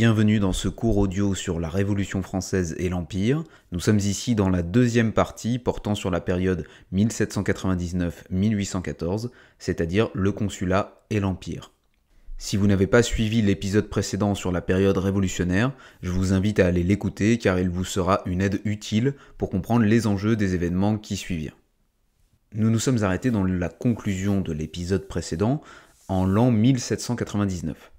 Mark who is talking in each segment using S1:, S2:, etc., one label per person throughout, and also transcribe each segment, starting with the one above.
S1: Bienvenue dans ce cours audio sur la Révolution française et l'Empire. Nous sommes ici dans la deuxième partie portant sur la période 1799-1814, c'est-à-dire le consulat et l'Empire. Si vous n'avez pas suivi l'épisode précédent sur la période révolutionnaire, je vous invite à aller l'écouter car il vous sera une aide utile pour comprendre les enjeux des événements qui suivirent. Nous nous sommes arrêtés dans la conclusion de l'épisode précédent en l'an 1799.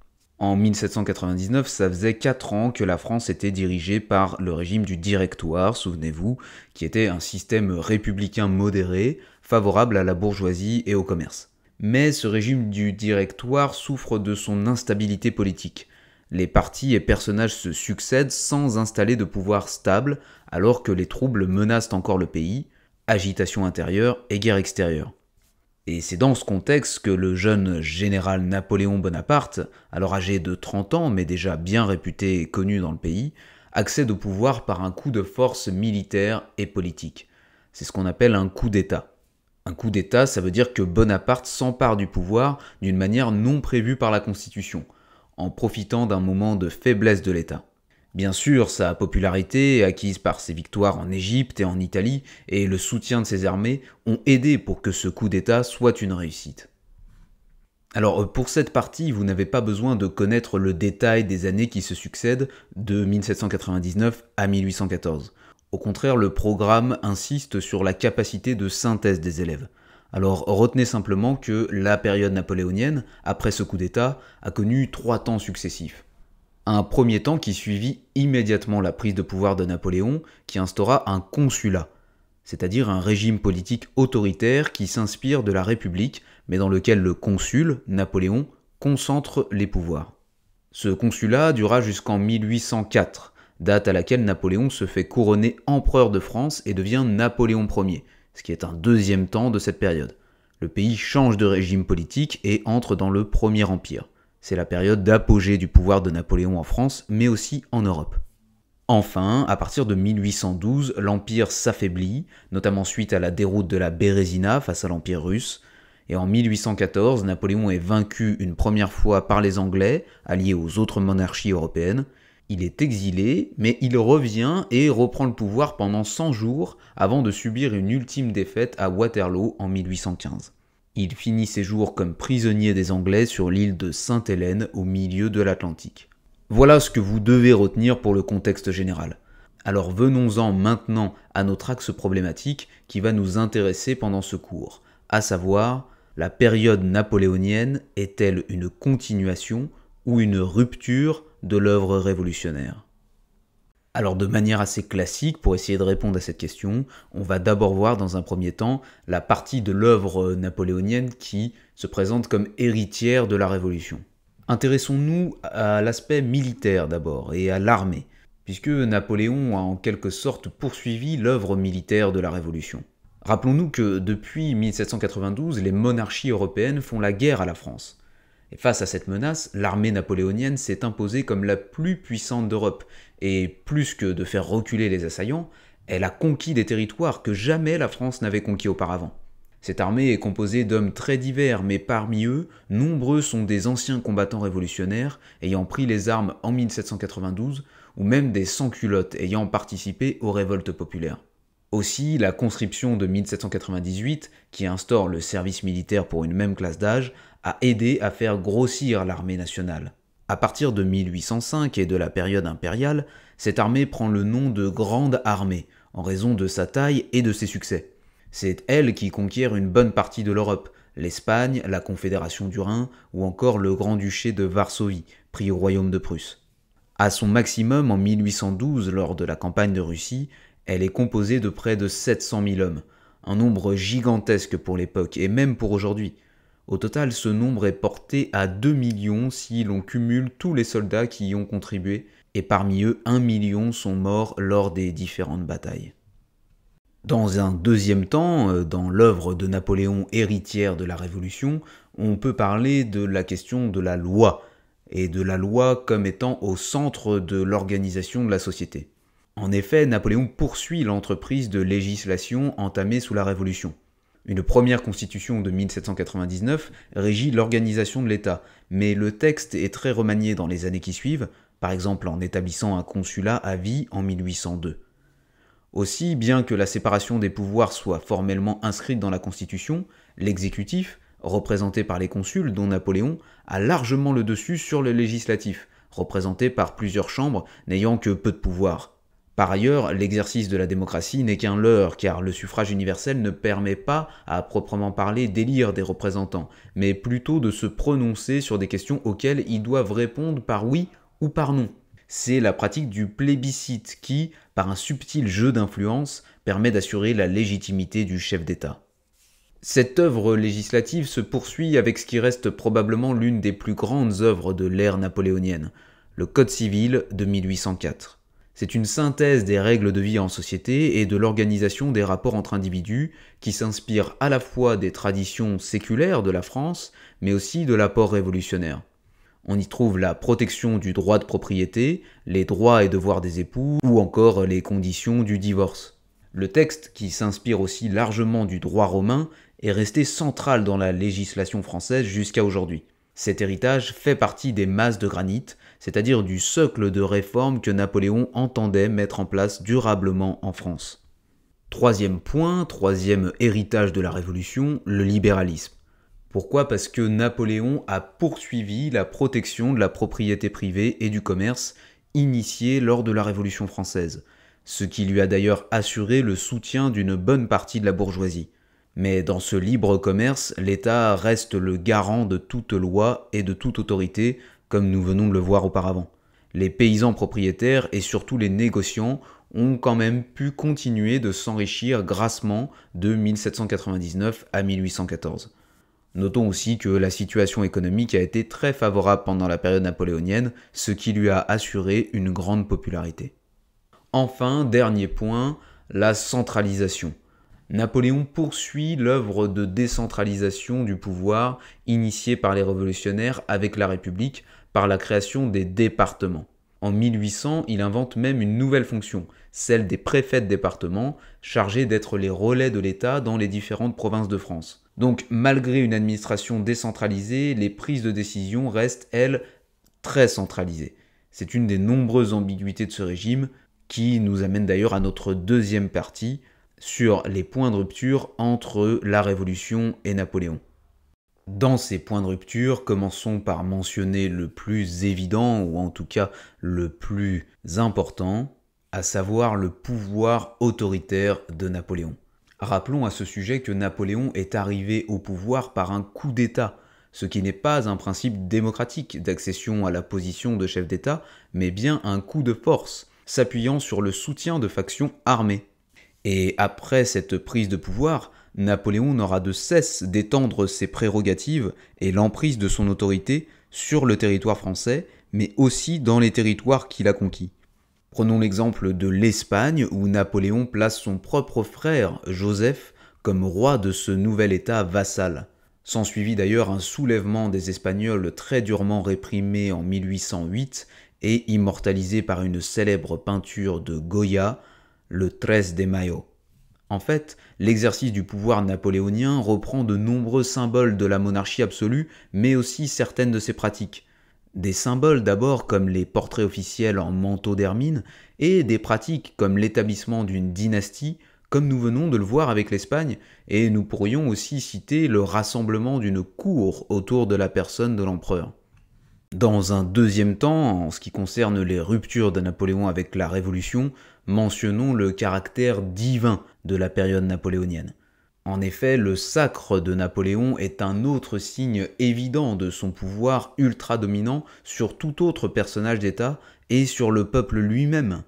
S1: En 1799, ça faisait 4 ans que la France était dirigée par le régime du Directoire, souvenez-vous, qui était un système républicain modéré, favorable à la bourgeoisie et au commerce. Mais ce régime du Directoire souffre de son instabilité politique. Les partis et personnages se succèdent sans installer de pouvoir stable, alors que les troubles menacent encore le pays, agitation intérieure et guerre extérieure. Et c'est dans ce contexte que le jeune général Napoléon Bonaparte, alors âgé de 30 ans mais déjà bien réputé et connu dans le pays, accède au pouvoir par un coup de force militaire et politique. C'est ce qu'on appelle un coup d'État. Un coup d'État, ça veut dire que Bonaparte s'empare du pouvoir d'une manière non prévue par la Constitution, en profitant d'un moment de faiblesse de l'État. Bien sûr, sa popularité, acquise par ses victoires en Égypte et en Italie, et le soutien de ses armées ont aidé pour que ce coup d'État soit une réussite. Alors euh, pour cette partie, vous n'avez pas besoin de connaître le détail des années qui se succèdent de 1799 à 1814. Au contraire, le programme insiste sur la capacité de synthèse des élèves. Alors retenez simplement que la période napoléonienne, après ce coup d'État, a connu trois temps successifs un premier temps qui suivit immédiatement la prise de pouvoir de Napoléon, qui instaura un consulat, c'est-à-dire un régime politique autoritaire qui s'inspire de la République, mais dans lequel le consul, Napoléon, concentre les pouvoirs. Ce consulat dura jusqu'en 1804, date à laquelle Napoléon se fait couronner empereur de France et devient Napoléon Ier, ce qui est un deuxième temps de cette période. Le pays change de régime politique et entre dans le Premier Empire. C'est la période d'apogée du pouvoir de Napoléon en France, mais aussi en Europe. Enfin, à partir de 1812, l'Empire s'affaiblit, notamment suite à la déroute de la Bérésina face à l'Empire russe, et en 1814, Napoléon est vaincu une première fois par les Anglais, alliés aux autres monarchies européennes. Il est exilé, mais il revient et reprend le pouvoir pendant 100 jours avant de subir une ultime défaite à Waterloo en 1815. Il finit ses jours comme prisonnier des Anglais sur l'île de Sainte-Hélène au milieu de l'Atlantique. Voilà ce que vous devez retenir pour le contexte général. Alors venons-en maintenant à notre axe problématique qui va nous intéresser pendant ce cours, à savoir la période napoléonienne est-elle une continuation ou une rupture de l'œuvre révolutionnaire alors de manière assez classique, pour essayer de répondre à cette question, on va d'abord voir dans un premier temps la partie de l'œuvre euh, napoléonienne qui se présente comme héritière de la Révolution. Intéressons-nous à l'aspect militaire d'abord et à l'armée, puisque Napoléon a en quelque sorte poursuivi l'œuvre militaire de la Révolution. Rappelons-nous que depuis 1792, les monarchies européennes font la guerre à la France face à cette menace, l'armée napoléonienne s'est imposée comme la plus puissante d'Europe, et plus que de faire reculer les assaillants, elle a conquis des territoires que jamais la France n'avait conquis auparavant. Cette armée est composée d'hommes très divers, mais parmi eux, nombreux sont des anciens combattants révolutionnaires ayant pris les armes en 1792, ou même des sans-culottes ayant participé aux révoltes populaires. Aussi, la conscription de 1798, qui instaure le service militaire pour une même classe d'âge, a aidé à faire grossir l'armée nationale. À partir de 1805 et de la période impériale, cette armée prend le nom de Grande Armée, en raison de sa taille et de ses succès. C'est elle qui conquiert une bonne partie de l'Europe, l'Espagne, la Confédération du Rhin ou encore le Grand-Duché de Varsovie, pris au royaume de Prusse. À son maximum en 1812 lors de la campagne de Russie, elle est composée de près de 700 000 hommes, un nombre gigantesque pour l'époque et même pour aujourd'hui. Au total, ce nombre est porté à 2 millions si l'on cumule tous les soldats qui y ont contribué, et parmi eux, 1 million sont morts lors des différentes batailles. Dans un deuxième temps, euh, dans l'œuvre de Napoléon héritière de la Révolution, on peut parler de la question de la loi, et de la loi comme étant au centre de l'organisation de la société. En effet, Napoléon poursuit l'entreprise de législation entamée sous la Révolution. Une première constitution de 1799 régit l'organisation de l'État, mais le texte est très remanié dans les années qui suivent, par exemple en établissant un consulat à vie en 1802. Aussi, bien que la séparation des pouvoirs soit formellement inscrite dans la Constitution, l'exécutif, représenté par les consuls, dont Napoléon, a largement le dessus sur le législatif, représenté par plusieurs chambres n'ayant que peu de pouvoir. Par ailleurs, l'exercice de la démocratie n'est qu'un leurre, car le suffrage universel ne permet pas, à proprement parler, d'élire des représentants, mais plutôt de se prononcer sur des questions auxquelles ils doivent répondre par oui ou par non. C'est la pratique du plébiscite qui, par un subtil jeu d'influence, permet d'assurer la légitimité du chef d'État. Cette œuvre législative se poursuit avec ce qui reste probablement l'une des plus grandes œuvres de l'ère napoléonienne, le Code civil de 1804. C'est une synthèse des règles de vie en société et de l'organisation des rapports entre individus qui s'inspire à la fois des traditions séculaires de la France, mais aussi de l'apport révolutionnaire. On y trouve la protection du droit de propriété, les droits et devoirs des époux, ou encore les conditions du divorce. Le texte, qui s'inspire aussi largement du droit romain, est resté central dans la législation française jusqu'à aujourd'hui. Cet héritage fait partie des masses de granit, c'est-à-dire du socle de réformes que Napoléon entendait mettre en place durablement en France. Troisième point, troisième héritage de la Révolution, le libéralisme. Pourquoi Parce que Napoléon a poursuivi la protection de la propriété privée et du commerce initiée lors de la Révolution française, ce qui lui a d'ailleurs assuré le soutien d'une bonne partie de la bourgeoisie. Mais dans ce libre commerce, l'État reste le garant de toute loi et de toute autorité, comme nous venons de le voir auparavant. Les paysans propriétaires et surtout les négociants ont quand même pu continuer de s'enrichir grassement de 1799 à 1814. Notons aussi que la situation économique a été très favorable pendant la période napoléonienne, ce qui lui a assuré une grande popularité. Enfin, dernier point, la centralisation. Napoléon poursuit l'œuvre de décentralisation du pouvoir initiée par les révolutionnaires avec la République par la création des départements. En 1800, il invente même une nouvelle fonction, celle des préfets de département, chargés d'être les relais de l'État dans les différentes provinces de France. Donc malgré une administration décentralisée, les prises de décision restent, elles, très centralisées. C'est une des nombreuses ambiguïtés de ce régime, qui nous amène d'ailleurs à notre deuxième partie, sur les points de rupture entre la Révolution et Napoléon. Dans ces points de rupture, commençons par mentionner le plus évident, ou en tout cas le plus important, à savoir le pouvoir autoritaire de Napoléon. Rappelons à ce sujet que Napoléon est arrivé au pouvoir par un coup d'État, ce qui n'est pas un principe démocratique d'accession à la position de chef d'État, mais bien un coup de force, s'appuyant sur le soutien de factions armées. Et après cette prise de pouvoir, Napoléon n'aura de cesse d'étendre ses prérogatives et l'emprise de son autorité sur le territoire français, mais aussi dans les territoires qu'il a conquis. Prenons l'exemple de l'Espagne où Napoléon place son propre frère, Joseph, comme roi de ce nouvel État vassal. S'ensuivit d'ailleurs un soulèvement des Espagnols très durement réprimé en 1808 et immortalisé par une célèbre peinture de Goya, le 13 des maillots. En fait, l'exercice du pouvoir napoléonien reprend de nombreux symboles de la monarchie absolue, mais aussi certaines de ses pratiques. Des symboles d'abord comme les portraits officiels en manteau d'hermine, et des pratiques comme l'établissement d'une dynastie, comme nous venons de le voir avec l'Espagne, et nous pourrions aussi citer le rassemblement d'une cour autour de la personne de l'empereur. Dans un deuxième temps, en ce qui concerne les ruptures de Napoléon avec la Révolution, mentionnons le caractère divin de la période napoléonienne. En effet, le sacre de Napoléon est un autre signe évident de son pouvoir ultra-dominant sur tout autre personnage d'État et sur le peuple lui-même.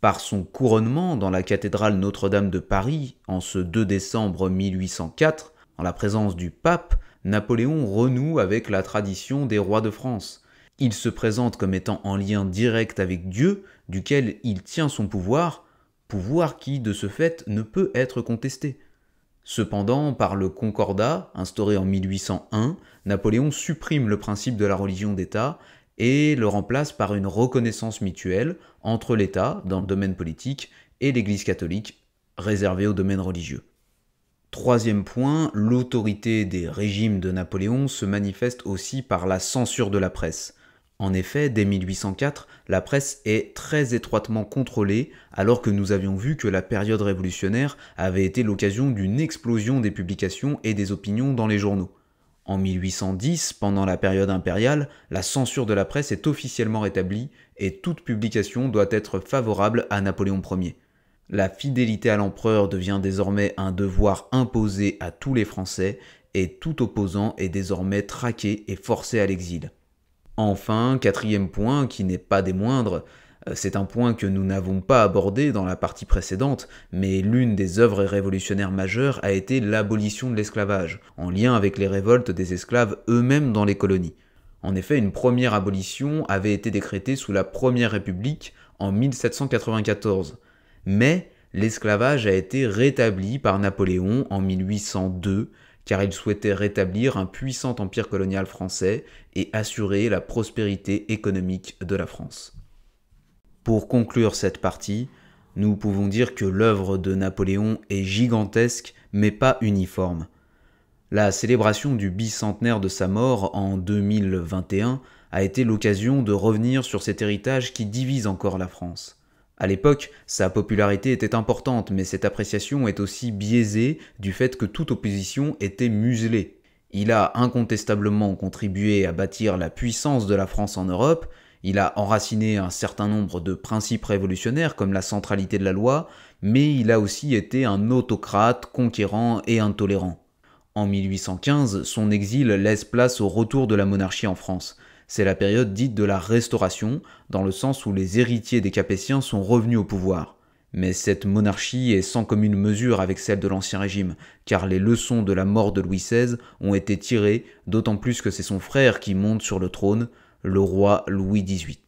S1: Par son couronnement dans la cathédrale Notre-Dame de Paris en ce 2 décembre 1804, en la présence du pape, Napoléon renoue avec la tradition des rois de France. Il se présente comme étant en lien direct avec Dieu, duquel il tient son pouvoir, pouvoir qui, de ce fait, ne peut être contesté. Cependant, par le Concordat, instauré en 1801, Napoléon supprime le principe de la religion d'État et le remplace par une reconnaissance mutuelle entre l'État, dans le domaine politique, et l'Église catholique, réservée au domaine religieux. Troisième point, l'autorité des régimes de Napoléon se manifeste aussi par la censure de la presse. En effet, dès 1804, la presse est très étroitement contrôlée, alors que nous avions vu que la période révolutionnaire avait été l'occasion d'une explosion des publications et des opinions dans les journaux. En 1810, pendant la période impériale, la censure de la presse est officiellement rétablie et toute publication doit être favorable à Napoléon Ier. La fidélité à l'empereur devient désormais un devoir imposé à tous les Français et tout opposant est désormais traqué et forcé à l'exil. Enfin, quatrième point, qui n'est pas des moindres, euh, c'est un point que nous n'avons pas abordé dans la partie précédente, mais l'une des œuvres révolutionnaires majeures a été l'abolition de l'esclavage, en lien avec les révoltes des esclaves eux-mêmes dans les colonies. En effet, une première abolition avait été décrétée sous la Première République en 1794. Mais l'esclavage a été rétabli par Napoléon en 1802 car il souhaitait rétablir un puissant empire colonial français et assurer la prospérité économique de la France. Pour conclure cette partie, nous pouvons dire que l'œuvre de Napoléon est gigantesque mais pas uniforme. La célébration du bicentenaire de sa mort en 2021 a été l'occasion de revenir sur cet héritage qui divise encore la France. À l'époque, sa popularité était importante, mais cette appréciation est aussi biaisée du fait que toute opposition était muselée. Il a incontestablement contribué à bâtir la puissance de la France en Europe, il a enraciné un certain nombre de principes révolutionnaires comme la centralité de la loi, mais il a aussi été un autocrate, conquérant et intolérant. En 1815, son exil laisse place au retour de la monarchie en France. C'est la période dite de la Restauration, dans le sens où les héritiers des Capétiens sont revenus au pouvoir. Mais cette monarchie est sans commune mesure avec celle de l'Ancien Régime, car les leçons de la mort de Louis XVI ont été tirées, d'autant plus que c'est son frère qui monte sur le trône, le roi Louis XVIII.